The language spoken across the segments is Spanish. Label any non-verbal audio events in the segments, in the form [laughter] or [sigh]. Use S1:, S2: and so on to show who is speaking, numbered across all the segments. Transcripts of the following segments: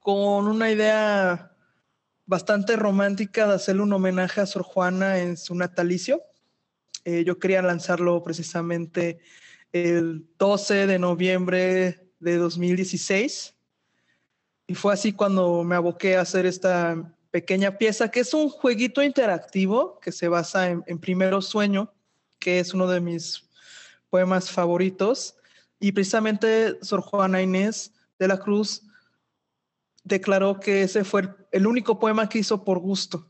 S1: con una idea bastante romántica de hacerle un homenaje a Sor Juana en su natalicio. Eh, yo quería lanzarlo precisamente el 12 de noviembre de 2016 y fue así cuando me aboqué a hacer esta pequeña pieza, que es un jueguito interactivo que se basa en, en Primero Sueño, que es uno de mis poemas favoritos. Y precisamente Sor Juana Inés de la Cruz declaró que ese fue el único poema que hizo por gusto.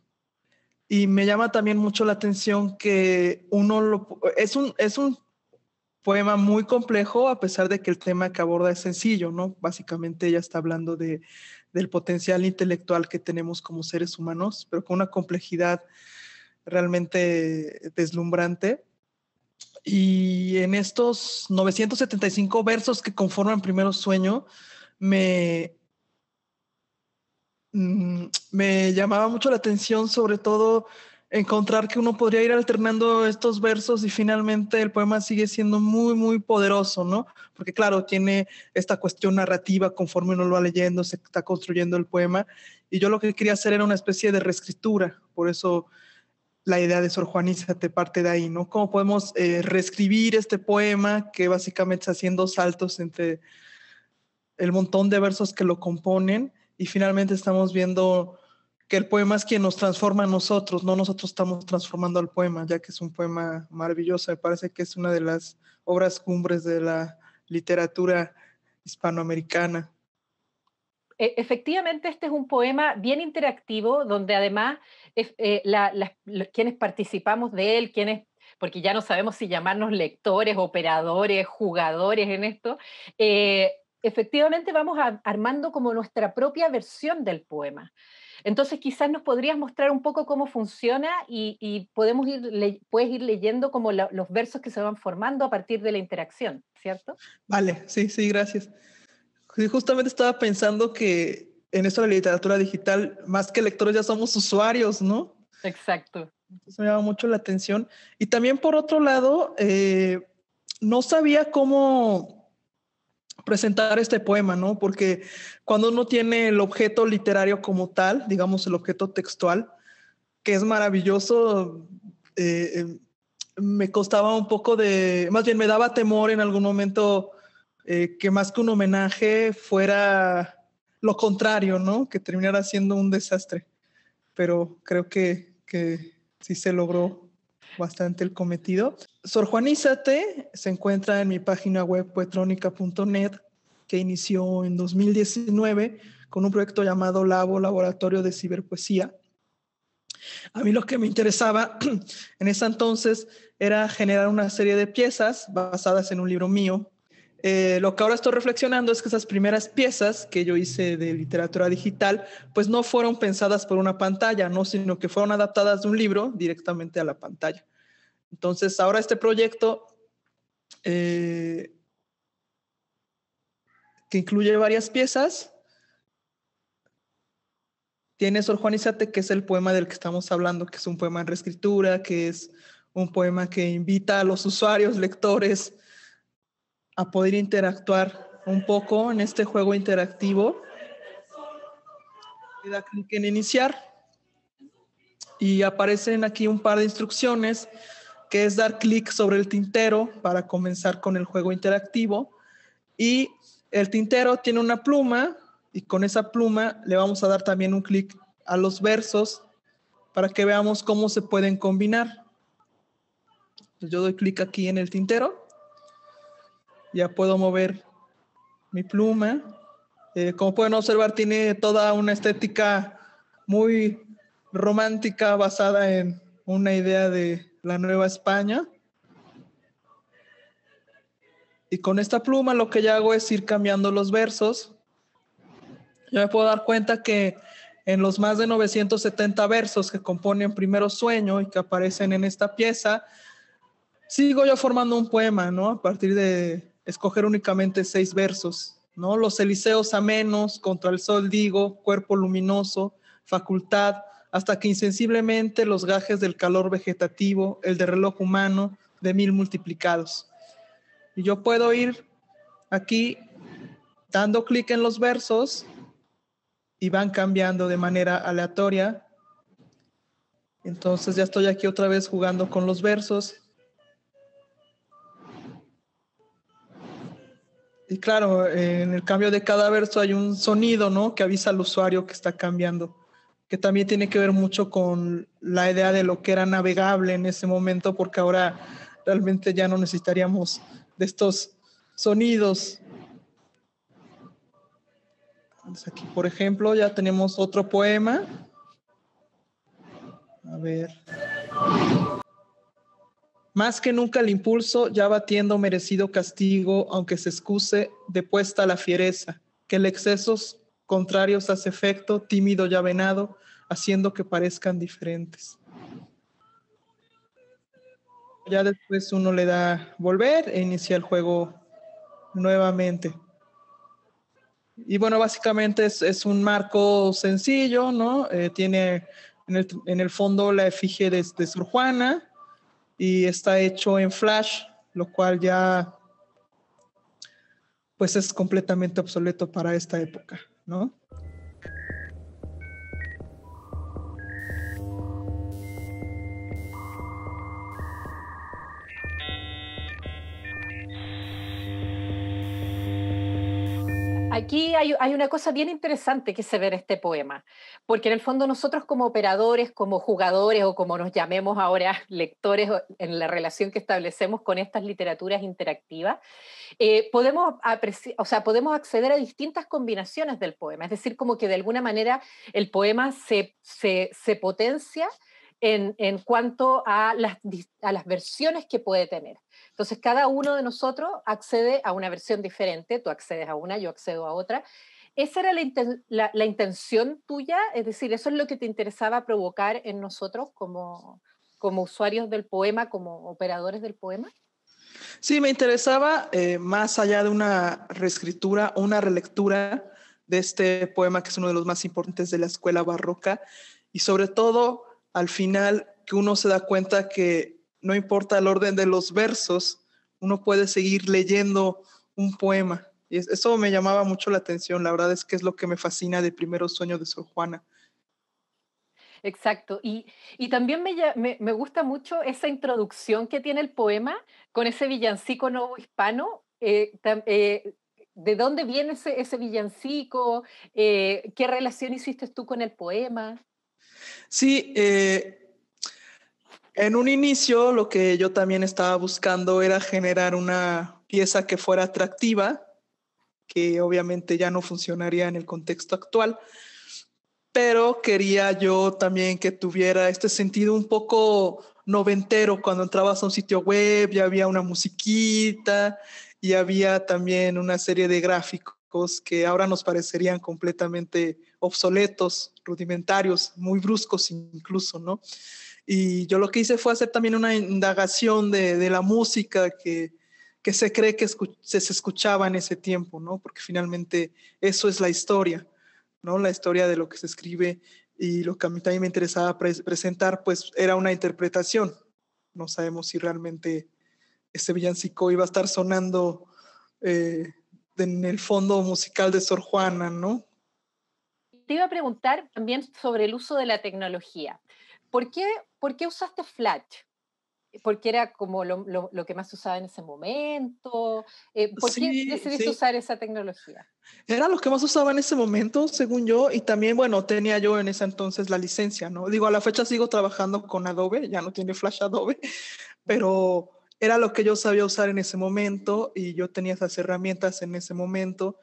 S1: Y me llama también mucho la atención que uno lo... Es un, es un poema muy complejo, a pesar de que el tema que aborda es sencillo, ¿no? Básicamente ella está hablando de, del potencial intelectual que tenemos como seres humanos, pero con una complejidad realmente deslumbrante. Y en estos 975 versos que conforman Primero Sueño, me, Mm, me llamaba mucho la atención, sobre todo encontrar que uno podría ir alternando estos versos y finalmente el poema sigue siendo muy, muy poderoso, ¿no? Porque claro, tiene esta cuestión narrativa conforme uno lo va leyendo, se está construyendo el poema. Y yo lo que quería hacer era una especie de reescritura, por eso la idea de Sor Juanita te parte de ahí, ¿no? ¿Cómo podemos eh, reescribir este poema que básicamente está haciendo saltos entre el montón de versos que lo componen? y finalmente estamos viendo que el poema es quien nos transforma a nosotros, no nosotros estamos transformando al poema, ya que es un poema maravilloso, me parece que es una de las obras cumbres de la literatura hispanoamericana.
S2: E, efectivamente, este es un poema bien interactivo, donde además eh, quienes participamos de él, quienes porque ya no sabemos si llamarnos lectores, operadores, jugadores en esto, eh, efectivamente vamos armando como nuestra propia versión del poema. Entonces quizás nos podrías mostrar un poco cómo funciona y, podemos ir, puedes ir leyendo como los versos que se van formando a partir de la interacción, ¿cierto?
S1: Vale, sí, sí, gracias. Justamente estaba pensando que en esto de la literatura digital, más que lectores ya somos usuarios, ¿no? Exacto. Eso me llama mucho la atención. Y también por otro lado, eh, no sabía cómo presentar este poema, ¿no? Porque cuando uno tiene el objeto literario como tal, digamos el objeto textual, que es maravilloso, eh, eh, me costaba un poco de, más bien me daba temor en algún momento eh, que más que un homenaje fuera lo contrario, ¿no? Que terminara siendo un desastre. Pero creo que, que sí se logró bastante el cometido. Sor Juanízate se encuentra en mi página web poetrónica.net que inició en 2019 con un proyecto llamado Labo, Laboratorio de Ciberpoesía. A mí lo que me interesaba [clears throat] en ese entonces era generar una serie de piezas basadas en un libro mío. Eh, lo que ahora estoy reflexionando es que esas primeras piezas que yo hice de literatura digital, pues no fueron pensadas por una pantalla, no, sino que fueron adaptadas de un libro directamente a la pantalla. Entonces, ahora este proyecto eh, que incluye varias piezas, tiene Sor Juanizate, que es el poema del que estamos hablando, que es un poema en reescritura, que es un poema que invita a los usuarios, lectores, a poder interactuar un poco en este juego interactivo. Le da clic en iniciar y aparecen aquí un par de instrucciones que es dar clic sobre el tintero para comenzar con el juego interactivo. Y el tintero tiene una pluma y con esa pluma le vamos a dar también un clic a los versos para que veamos cómo se pueden combinar. Pues yo doy clic aquí en el tintero. Ya puedo mover mi pluma. Eh, como pueden observar, tiene toda una estética muy romántica basada en una idea de la Nueva España. Y con esta pluma lo que ya hago es ir cambiando los versos. Yo me puedo dar cuenta que en los más de 970 versos que componen Primero Sueño y que aparecen en esta pieza, sigo yo formando un poema, ¿no? A partir de escoger únicamente seis versos, ¿no? Los Eliseos amenos, contra el sol digo, cuerpo luminoso, facultad, hasta que insensiblemente los gajes del calor vegetativo, el de reloj humano, de mil multiplicados. Y yo puedo ir aquí dando clic en los versos y van cambiando de manera aleatoria. Entonces ya estoy aquí otra vez jugando con los versos. Y claro, en el cambio de cada verso hay un sonido, ¿no? Que avisa al usuario que está cambiando que también tiene que ver mucho con la idea de lo que era navegable en ese momento, porque ahora realmente ya no necesitaríamos de estos sonidos. aquí, por ejemplo, ya tenemos otro poema. A ver. Más que nunca el impulso, ya batiendo merecido castigo, aunque se excuse, depuesta la fiereza, que el exceso contrarios a ese efecto, tímido y avenado, haciendo que parezcan diferentes. Ya después uno le da volver e inicia el juego nuevamente. Y bueno, básicamente es, un marco sencillo, ¿no? Eh, tiene en el, fondo la efigie de, de Sor Juana y está hecho en flash, lo cual ya pues es completamente obsoleto para esta época. ¿no?
S2: Mm. Aquí hay, una cosa bien interesante que se ve en este poema, porque en el fondo nosotros como operadores, como jugadores o como nos llamemos ahora [laughs] lectores en la relación que establecemos con estas literaturas interactivas, eh, podemos, o sea, podemos acceder a distintas combinaciones del poema, es decir, como que de alguna manera el poema se, se, se potencia en, cuanto a las, las versiones que puede tener. Entonces, cada uno de nosotros accede a una versión diferente, tú accedes a una, yo accedo a otra. ¿Esa era la, intención tuya? Es decir, ¿eso es lo que te interesaba provocar en nosotros como, como usuarios del poema, como operadores del poema?
S1: Sí, me interesaba, eh, más allá de una reescritura, una relectura de este poema que es uno de los más importantes de la escuela barroca y sobre todo al final que uno se da cuenta que no importa el orden de los versos, uno puede seguir leyendo un poema. Y eso me llamaba mucho la atención, la verdad es que es lo que me fascina de Primero Sueño de Sor Juana.
S2: Exacto. Y, también me, gusta mucho esa introducción que tiene el poema con ese villancico nuevo hispano. Eh, eh, ¿De dónde viene ese, villancico? Eh, ¿Qué relación hiciste tú con el poema?
S1: Sí, eh, en un inicio lo que yo también estaba buscando era generar una pieza que fuera atractiva, que obviamente ya no funcionaría en el contexto actual, pero quería yo también que tuviera este sentido un poco noventero cuando entrabas a un sitio web, ya había una musiquita y había también una serie de gráficos que ahora nos parecerían completamente obsoletos, rudimentarios, muy bruscos incluso, ¿no? Y yo lo que hice fue hacer también una indagación de, de la música que, que, se cree que se escuchaba en ese tiempo, ¿no? Porque finalmente eso es la historia, ¿no? La historia de lo que se escribe y lo que a mí también me interesaba presentar, pues era una interpretación. No sabemos si realmente ese villancico iba a estar sonando eh, en el fondo musical de Sor Juana, ¿no?
S2: Te iba a preguntar también sobre el uso de la tecnología. ¿Por qué, por qué usaste Flash? ¿Porque era como lo, que más usaba en ese momento? Eh, ¿Por qué decidiste usar esa tecnología?
S1: Era lo que más usaba en ese momento, según yo, y también, bueno, tenía yo en ese entonces la licencia, ¿no? Digo, a la fecha sigo trabajando con Adobe, ya no tiene Flash Adobe, [laughs] pero era lo que yo sabía usar en ese momento y yo tenía esas herramientas en ese momento.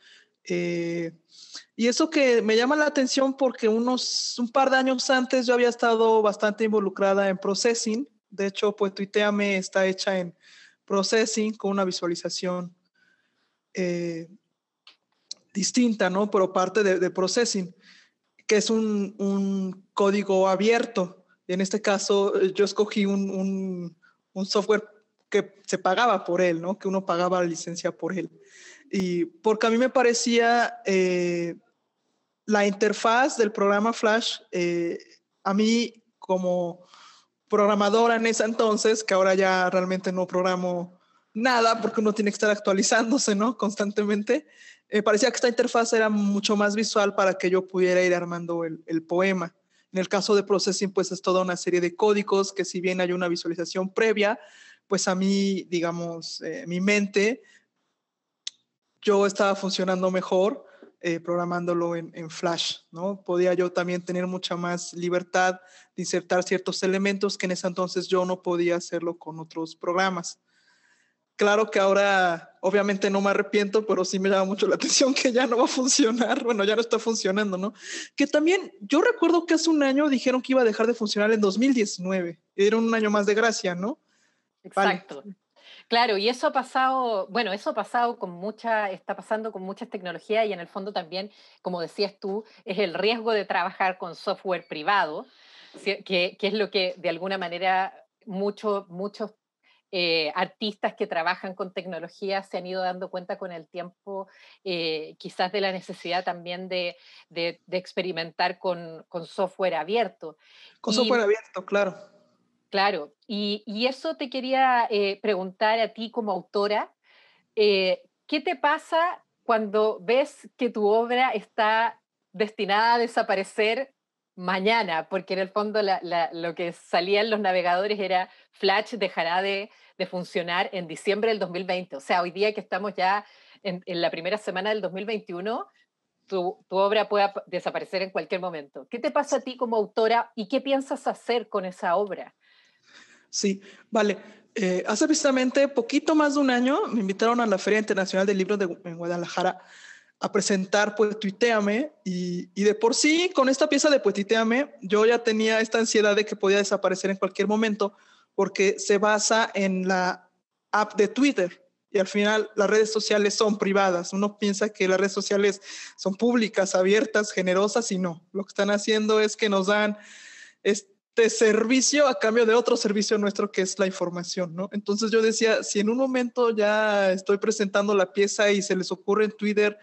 S1: Eh, y eso que me llama la atención porque unos, un par de años antes yo había estado bastante involucrada en processing. De hecho, pues Tuiteame está hecha en processing con una visualización eh, distinta, ¿no? Pero parte de, processing, que es un, un, código abierto. Y En este caso, yo escogí un, un, un software que se pagaba por él, ¿no? Que uno pagaba la licencia por él. Y porque a mí me parecía eh, la interfaz del programa Flash, eh, a mí como programadora en ese entonces, que ahora ya realmente no programo nada porque uno tiene que estar actualizándose, ¿no? Constantemente. me eh, parecía que esta interfaz era mucho más visual para que yo pudiera ir armando el poema. En el caso de Processing, pues es toda una serie de códigos que si bien hay una visualización previa, pues a mí, digamos, eh, mi mente, yo estaba funcionando mejor eh, programándolo en, en, Flash, ¿no? Podía yo también tener mucha más libertad de insertar ciertos elementos que en ese entonces yo no podía hacerlo con otros programas. Claro que ahora, obviamente no me arrepiento, pero sí me llama mucho la [laughs] atención que ya no va a funcionar, bueno, ya no está funcionando, ¿no? Que también, yo recuerdo que hace un año dijeron que iba a dejar de funcionar en 2019, era un año más de gracia, ¿no? Exacto.
S2: Claro, y eso ha pasado, bueno, eso ha pasado con mucha, está pasando con muchas tecnologías y en el fondo también, como decías tú, es el riesgo de trabajar con software privado, que, es lo que de alguna manera muchos muchos eh, artistas que trabajan con tecnología se han ido dando cuenta con el tiempo, eh, quizás de la necesidad también de, de, experimentar con, con, software abierto. Con software abierto, claro Claro, y, eso te quería eh, preguntar a ti como autora, eh, ¿qué te pasa cuando ves que tu obra está destinada a desaparecer mañana? Porque en el fondo lo que salía en los navegadores era Flash dejará de, funcionar en diciembre del 2020. O sea, hoy día que estamos ya en, la primera semana del 2021, tu, tu, obra puede desaparecer en cualquier momento. ¿Qué te pasa a ti como autora y qué piensas hacer con esa obra?
S1: Sí, vale. Eh, hace precisamente poquito más de un año me invitaron a la Feria Internacional del de Libros en Guadalajara a presentar pues Tuiteame y, y, de por sí con esta pieza de pues Tuiteame yo ya tenía esta ansiedad de que podía desaparecer en cualquier momento porque se basa en la app de Twitter y al final las redes sociales son privadas. Uno piensa que las redes sociales son públicas, abiertas, generosas y no. Lo que están haciendo es que nos dan servicio a cambio de otro servicio nuestro que es la información, ¿no? Entonces yo decía, si en un momento ya estoy presentando la pieza y se les ocurre en Twitter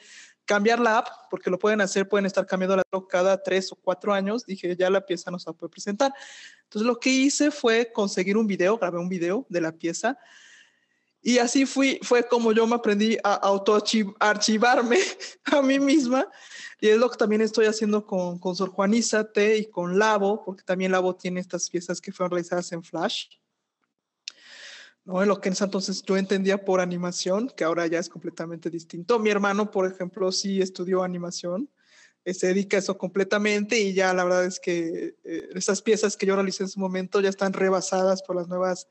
S1: cambiar la app, porque lo pueden hacer, pueden estar cambiando la app cada tres o cuatro años, dije, ya la pieza no se puede presentar. Entonces lo que hice fue conseguir un video, grabé un video de la pieza y así fui, fue como yo me aprendí a autoarchivarme [laughs] a mí misma. Y es lo que también estoy haciendo con, con Sor Juanízate y con Labo. porque también Labo tiene estas piezas que fueron realizadas en Flash. ¿no? En lo que en entonces yo entendía por animación, que ahora ya es completamente distinto. Mi hermano, por ejemplo, sí estudió animación, eh, se dedica a eso completamente y ya la verdad es que eh, esas piezas que yo realicé en su momento ya están rebasadas por las nuevas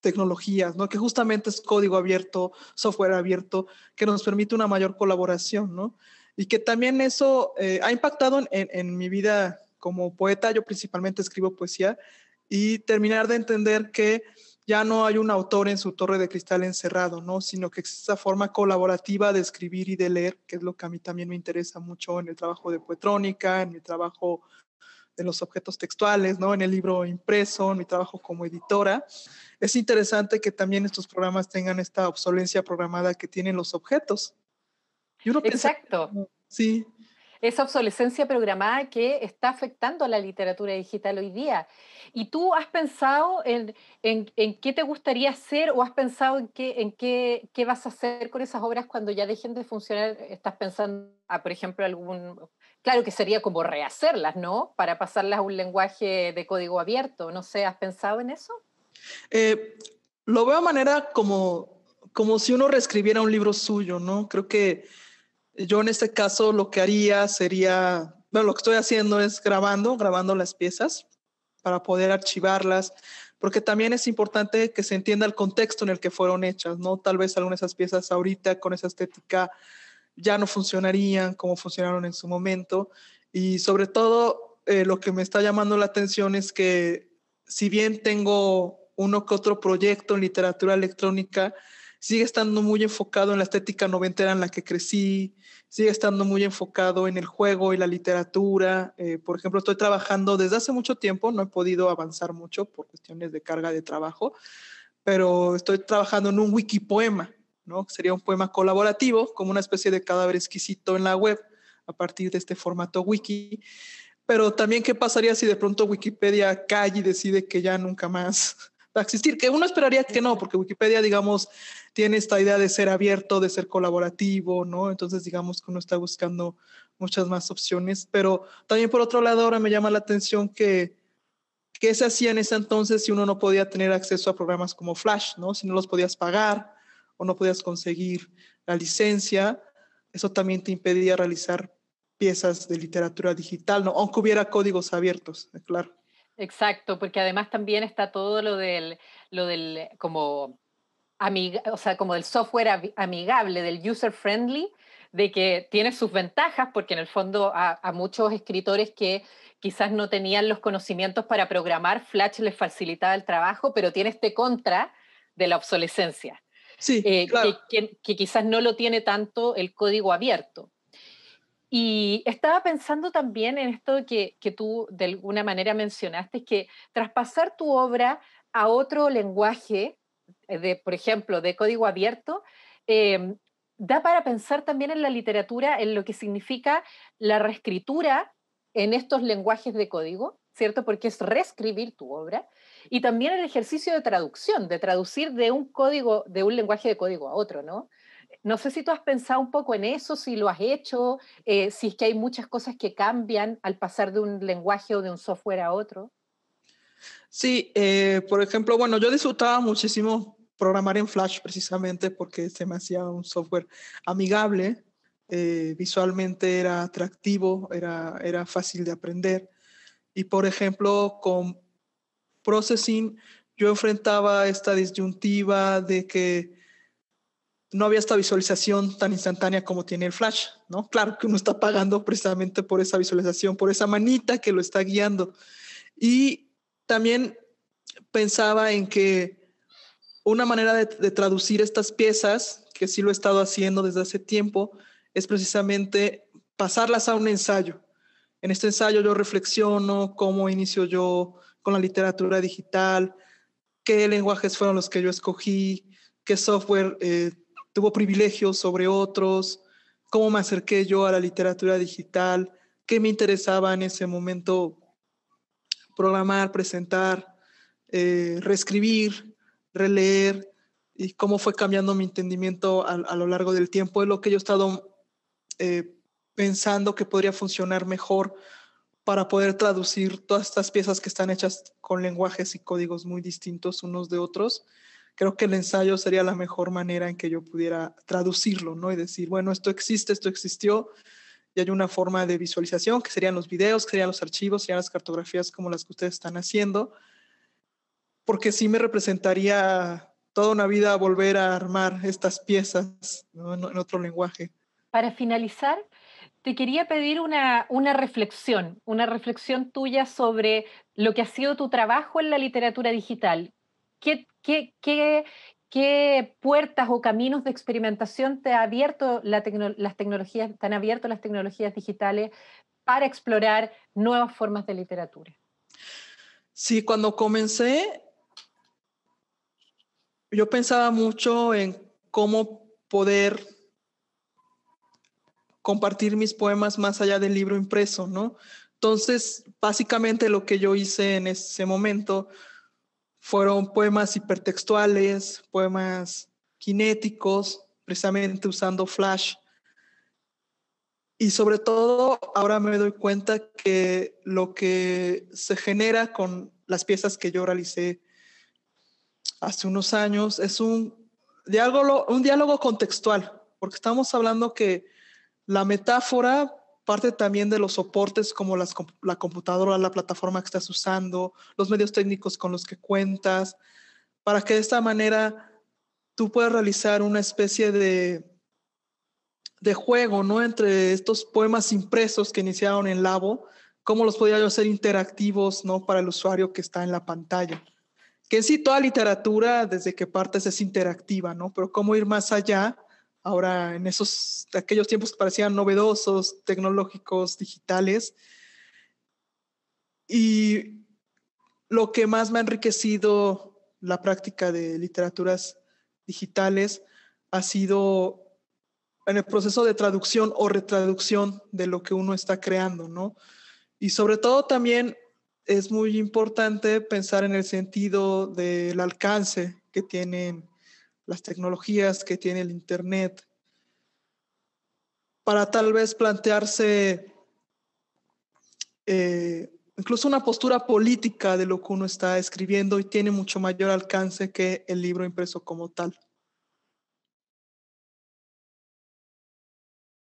S1: tecnologías, ¿no? Que justamente es código abierto, software abierto, que nos permite una mayor colaboración, Y que también eso eh, ha impactado en, mi vida como poeta, yo principalmente escribo poesía, y terminar de entender que ya no hay un autor en su torre de cristal encerrado, ¿no? Sino que existe esa forma colaborativa de escribir y de leer, que es lo que a mí también me interesa mucho en el trabajo de poetrónica, en mi trabajo de los objetos textuales, ¿no? En el libro impreso, en mi trabajo como editora. Es interesante que también estos programas tengan esta obsolencia programada que tienen los objetos. Exacto. sí.
S2: Esa obsolescencia programada que está afectando a la literatura digital hoy día. ¿Y tú has pensado en, qué te gustaría hacer o has pensado en, qué, en qué, qué vas a hacer con esas obras cuando ya dejen de funcionar? ¿Estás pensando, ah, por ejemplo, algún Claro que sería como rehacerlas, ¿no? Para pasarlas a un lenguaje de código abierto. No sé, ¿has pensado en eso?
S1: Eh, lo veo de manera como, como si uno reescribiera un libro suyo, ¿no? Creo que yo en este caso lo que haría sería, bueno, lo que estoy haciendo es grabando, grabando las piezas para poder archivarlas, porque también es importante que se entienda el contexto en el que fueron hechas, ¿no? Tal vez algunas de esas piezas ahorita con esa estética ya no funcionarían como funcionaron en su momento. Y sobre todo, eh, lo que me está llamando la atención es que si bien tengo uno que otro proyecto en literatura electrónica, sigue estando muy enfocado en la estética noventera en la que crecí, sigue estando muy enfocado en el juego y la literatura. Eh, por ejemplo, estoy trabajando desde hace mucho tiempo, no he podido avanzar mucho por cuestiones de carga de trabajo, pero estoy trabajando en un wiki poema ¿no? Sería un poema colaborativo, como una especie de cadáver exquisito en la web a partir de este formato wiki. Pero también, ¿qué pasaría si de pronto Wikipedia cae y decide que ya nunca más [laughs] va a existir? Que uno esperaría que no, porque Wikipedia, digamos, tiene esta idea de ser abierto, de ser colaborativo, ¿no? Entonces, digamos que uno está buscando muchas más opciones. Pero también, por otro lado, ahora me llama la atención que, ¿qué se hacía en ese entonces si uno no podía tener acceso a programas como Flash, ¿no? Si no los podías pagar, o no podías conseguir la licencia, eso también te impedía realizar piezas de literatura digital, ¿no? aunque hubiera códigos abiertos, eh, claro.
S2: Exacto, porque además también está todo lo del, lo como, amiga, o sea, como del software amigable, del user friendly, de que tiene sus ventajas, porque en el fondo a, muchos escritores que quizás no tenían los conocimientos para programar, Flash les facilitaba el trabajo, pero tiene este contra de la obsolescencia. Eh, que, quizás no lo tiene tanto el código abierto. Y estaba pensando también en esto que, tú de alguna manera mencionaste, que traspasar tu obra a otro lenguaje, eh, de, por ejemplo, de código abierto, em, da para pensar también en la literatura, en lo que significa la reescritura en estos lenguajes de código, ¿cierto? Porque es reescribir tu obra, y también el ejercicio de traducción, de traducir de un código, de un lenguaje de código a otro, ¿no? No sé si tú has pensado un poco en eso, si lo has hecho, eh, si es que hay muchas cosas que cambian al pasar de un lenguaje o de un software a otro.
S1: Sí, eh, por ejemplo, bueno, yo disfrutaba muchísimo programar en Flash precisamente porque se me hacía un software amigable, eh, visualmente era atractivo, era, era fácil de aprender. Y por ejemplo, con Processing, yo enfrentaba esta disyuntiva de que no había esta visualización tan instantánea como tiene el flash, ¿no? Claro que uno está pagando precisamente por esa visualización, por esa manita que lo está guiando. Y también pensaba en que una manera de, de traducir estas piezas, que sí lo he estado haciendo desde hace tiempo, es precisamente pasarlas a un ensayo. En este ensayo yo reflexiono cómo inicio yo con la literatura digital, qué lenguajes fueron los que yo escogí, qué software eh, tuvo privilegios sobre otros, cómo me acerqué yo a la literatura digital, qué me interesaba en ese momento programar, presentar, eh, reescribir, releer y cómo fue cambiando mi entendimiento a, lo largo del tiempo. Es lo que yo he estado eh, pensando que podría funcionar mejor para poder traducir todas estas piezas que están hechas con lenguajes y códigos muy distintos unos de otros. Creo que el ensayo sería la mejor manera en que yo pudiera traducirlo, ¿no? Y decir, bueno, esto existe, esto existió, y hay una forma de visualización, que serían los videos, que serían los archivos, serían las cartografías como las que ustedes están haciendo, porque sí me representaría toda una vida volver a armar estas piezas en otro lenguaje.
S2: Para finalizar, te quería pedir una, reflexión, una reflexión tuya sobre lo que ha sido tu trabajo en la literatura digital. ¿Qué, puertas o caminos de experimentación te ha abierto las tecnologías, te han abierto las tecnologías digitales para explorar nuevas formas de literatura?
S1: Sí, cuando comencé, yo pensaba mucho en cómo poder compartir mis poemas más allá del libro impreso, ¿no? Entonces, básicamente lo que yo hice en ese momento fueron poemas hipertextuales, poemas kinéticos, precisamente usando flash. Y sobre todo, ahora me doy cuenta que lo que se genera con las piezas que yo realicé hace unos años es un diálogo, un diálogo contextual, porque estamos hablando que la metáfora parte también de los soportes como la computadora, la plataforma que estás usando, los medios técnicos con los que cuentas, para que de esta manera tú puedas realizar una especie de, juego, ¿no? Entre estos poemas impresos que iniciaron en Labo, cómo los podría yo hacer interactivos, ¿no? Para el usuario que está en la pantalla. Que sí toda literatura, desde que partes, es interactiva, ¿no? Pero cómo ir más allá Ahora, en esos, aquellos tiempos que parecían novedosos, tecnológicos, digitales. Y lo que más me ha enriquecido la práctica de literaturas digitales ha sido en el proceso de traducción o retraducción de lo que uno está creando, ¿no? Y sobre todo también es muy importante pensar en el sentido del alcance que tienen las tecnologías que tiene el Internet, para tal vez plantearse eh, incluso una postura política de lo que uno está escribiendo y tiene mucho mayor alcance que el libro impreso como tal.